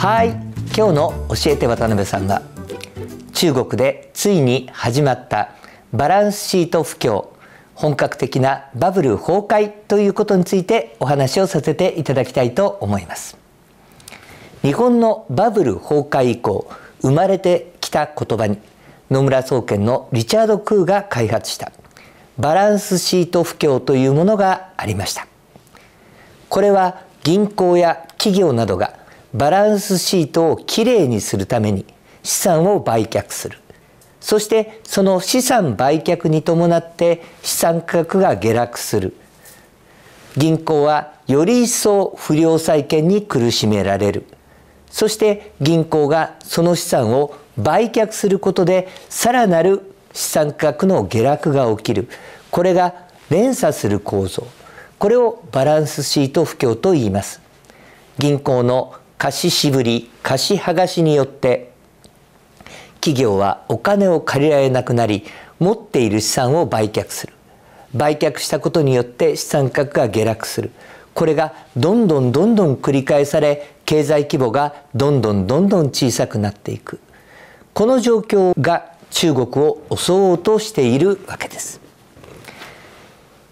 はい今日の教えて渡辺さんは中国でついに始まったバランスシート不況本格的なバブル崩壊ということについてお話をさせていただきたいと思います日本のバブル崩壊以降生まれてきた言葉に野村総研のリチャード・クーが開発したバランスシート不況というものがありましたこれは銀行や企業などがバランスシートをきれいにするために資産を売却するそしてその資産売却に伴って資産価格が下落する銀行はより一層不良債権に苦しめられるそして銀行がその資産を売却することでさらなる資産価格の下落が起きるこれが連鎖する構造これをバランスシート不況と言います銀行の貸し渋り貸し剥がしによって企業はお金を借りられなくなり持っている資産を売却する売却したことによって資産価格が下落するこれがどんどんどんどん繰り返され経済規模がどんどんどんどん小さくなっていくこの状況が中国を襲おうとしているわけです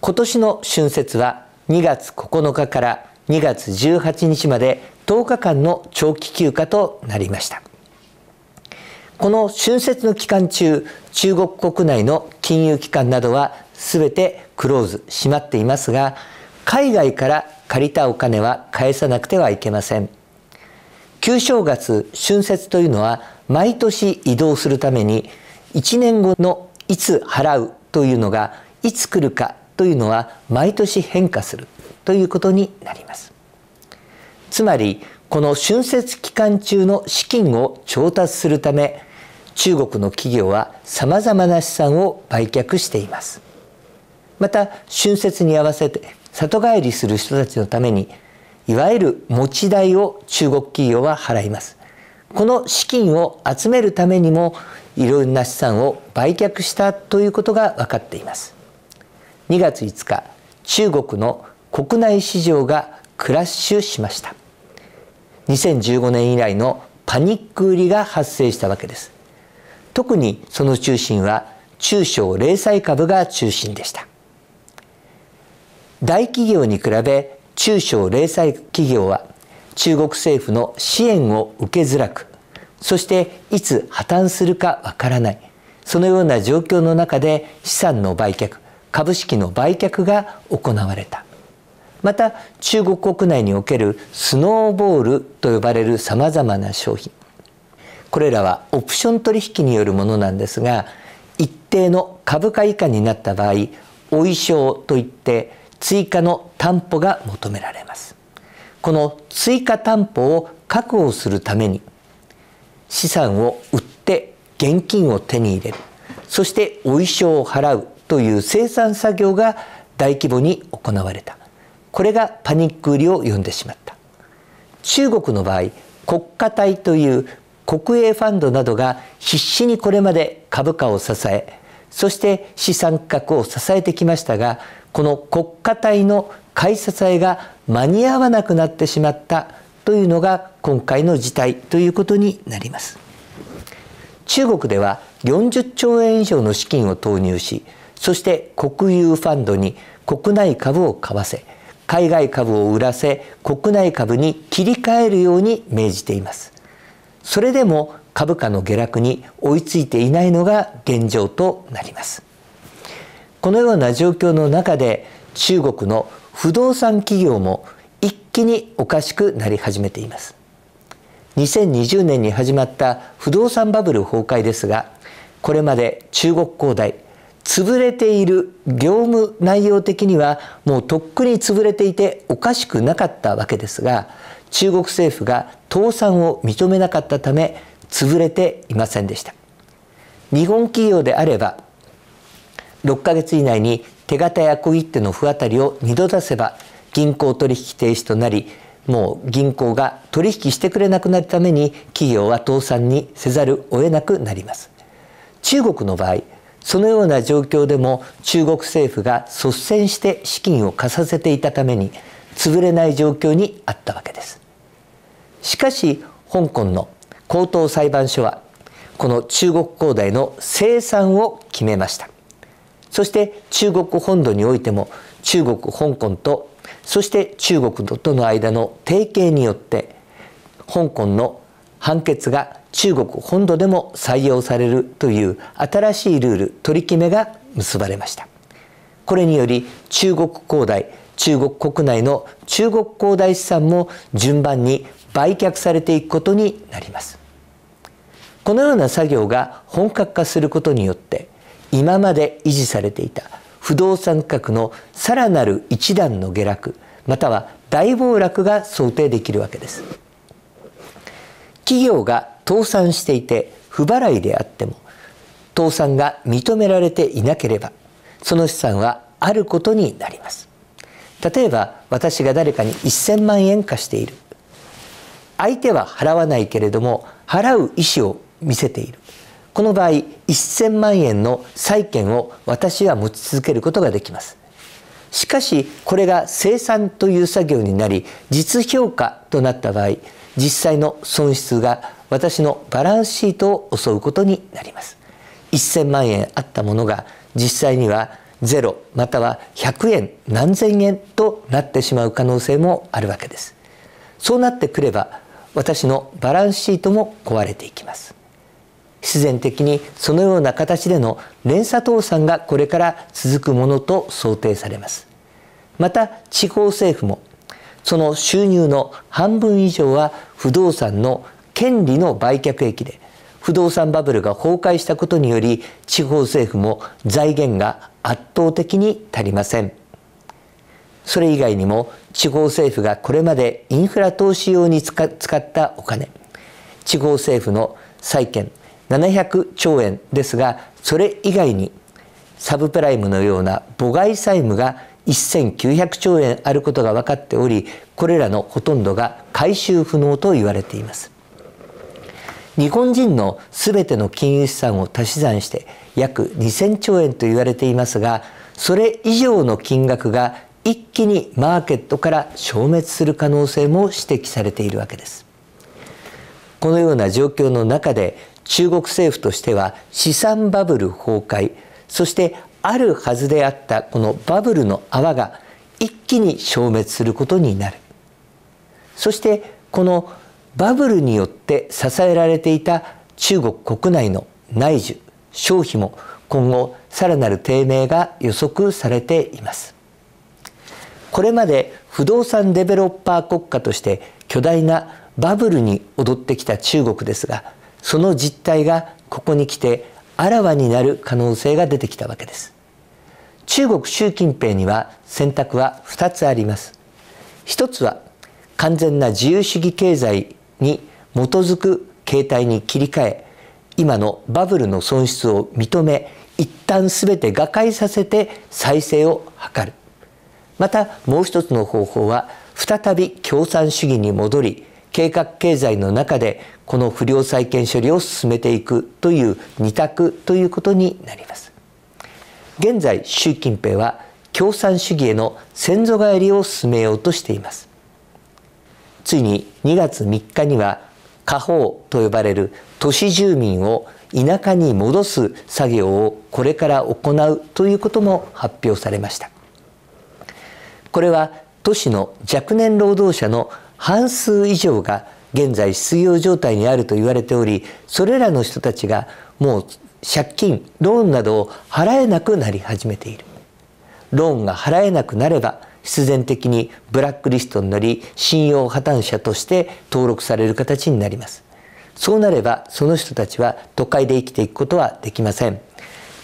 今年の春節は2月9日から2月18日まで10日間の長期休暇となりましたこの春節の期間中中国国内の金融機関などは全てクローズ閉まっていますが海外から借りたお金は返さなくてはいけません旧正月春節というのは毎年移動するために1年後のいつ払うというのがいつ来るかというのは毎年変化するということになりますつまりこの春節期間中の資金を調達するため中国の企業はさまざまな資産を売却していますまた春節に合わせて里帰りする人たちのためにいわゆる持ち代を中国企業は払いますこの資金を集めるためにもいろんな資産を売却したということが分かっています2月5日中国の国内市場がクラッシュしました2015年以来のパニック売りが発生したわけです特にその中心は中小零細株が中心でした大企業に比べ中小零細企業は中国政府の支援を受けづらくそしていつ破綻するかわからないそのような状況の中で資産の売却株式の売却が行われたまた中国国内におけるスノーボールと呼ばれるさまざまな商品これらはオプション取引によるものなんですが一定の株価以下になった場合お衣装といって追加の担保が求められますこの追加担保を確保するために資産を売って現金を手に入れるそしてお衣装を払うという生産作業が大規模に行われたこれがパニック売りを呼んでしまった中国の場合国家体という国営ファンドなどが必死にこれまで株価を支えそして資産価格を支えてきましたがこの国家体の買い支えが間に合わなくなってしまったというのが今回の事態ということになります中国では40兆円以上の資金を投入しそして国有ファンドに国内株を買わせ海外株を売らせ国内株に切り替えるように命じていますそれでも株価の下落に追いついていないのが現状となりますこのような状況の中で中国の不動産企業も一気におかしくなり始めています2020年に始まった不動産バブル崩壊ですがこれまで中国恒大潰れている業務内容的にはもうとっくに潰れていておかしくなかったわけですが中国政府が倒産を認めなかったため潰れていませんでした日本企業であれば6ヶ月以内に手形や小切手の不当たりを2度出せば銀行取引停止となりもう銀行が取引してくれなくなるために企業は倒産にせざるを得なくなります中国の場合そのような状況でも中国政府が率先して資金を貸させていたために潰れない状況にあったわけですしかし香港の高等裁判所はこの中国恒大の清算を決めましたそして中国本土においても中国香港とそして中国との間の提携によって香港の判決が中国本土でも採用されるという新しいルール取り決めが結ばれましたこれにより中国恒大中国国内の中国恒大資産も順番に売却されていくことになりますこのような作業が本格化することによって今まで維持されていた不動産価格のさらなる一段の下落または大暴落が想定できるわけです。企業が倒産していて不払いであっても倒産が認められていなければその資産はあることになります例えば私が誰かに1000万円貸している相手は払わないけれども払う意思を見せているこの場合1000万円の債権を私は持ち続けることができますしかしこれが生産という作業になり実評価となった場合実際の損失が私のバランスシートを襲うことになります1000万円あったものが実際には0または100円何千円となってしまう可能性もあるわけですそうなってくれば私のバランスシートも壊れていきます必然的にそのような形での連鎖倒産がこれから続くものと想定されますまた地方政府もその収入の半分以上は不動産の権利の売却益で不動産バブルが崩壊したことにより地方政府も財源が圧倒的に足りませんそれ以外にも地方政府がこれまでインフラ投資用に使ったお金地方政府の債券700兆円ですがそれ以外にサブプライムのような母外債務が1900兆円あることが分かっておりこれらのほとんどが回収不能と言われています日本人の全ての金融資産を足し算して約2000兆円と言われていますがそれ以上の金額が一気にマーケットから消滅する可能性も指摘されているわけですこのような状況の中で中国政府としては資産バブル崩壊そしてあるはずであったこのバブルの泡が一気に消滅することになるそしてこのバブルによって支えられていた中国国内の内需消費も今後さらなる低迷が予測されていますこれまで不動産デベロッパー国家として巨大なバブルに踊ってきた中国ですがその実態がここに来てあらわになる可能性が出てきたわけです中国習近平には選択は2つあります一つは完全な自由主義経済に基づく形態に切り替え今のバブルの損失を認め一旦全て瓦解させて再生を図るまたもう一つの方法は再び共産主義に戻り計画経済の中でこの不良債権処理を進めていくという二択ということになります現在習近平は共産主義への先祖返りを進めようとしていますついに2月3日には家宝と呼ばれる都市住民を田舎に戻す作業をこれから行うということも発表されましたこれは都市の若年労働者の半数以上が現在失業状態にあると言われておりそれらの人たちがもう借金ローンなどを払えなくなり始めているローンが払えなくなれば必然的にブラックリストになり信用破綻者として登録される形になりますそうなればその人たちは都会で生きていくことはできません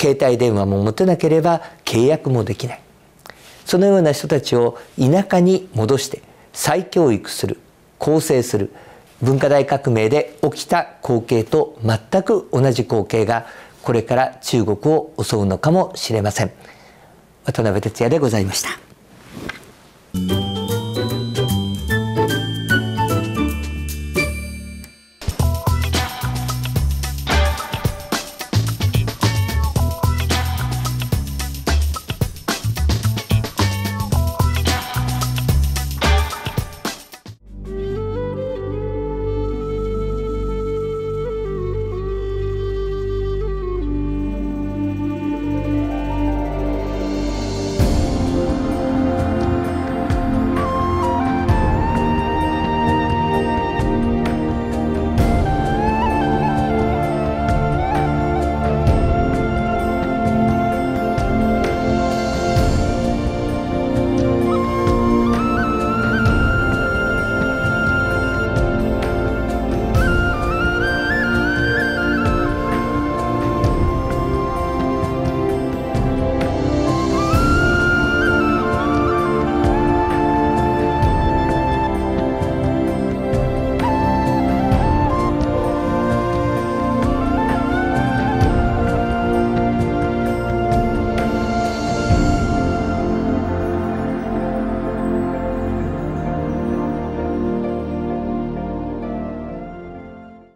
携帯電話も持てなければ契約もできないそのような人たちを田舎に戻して再教育する構成する文化大革命で起きた光景と全く同じ光景がこれから中国を襲うのかもしれません渡辺哲也でございました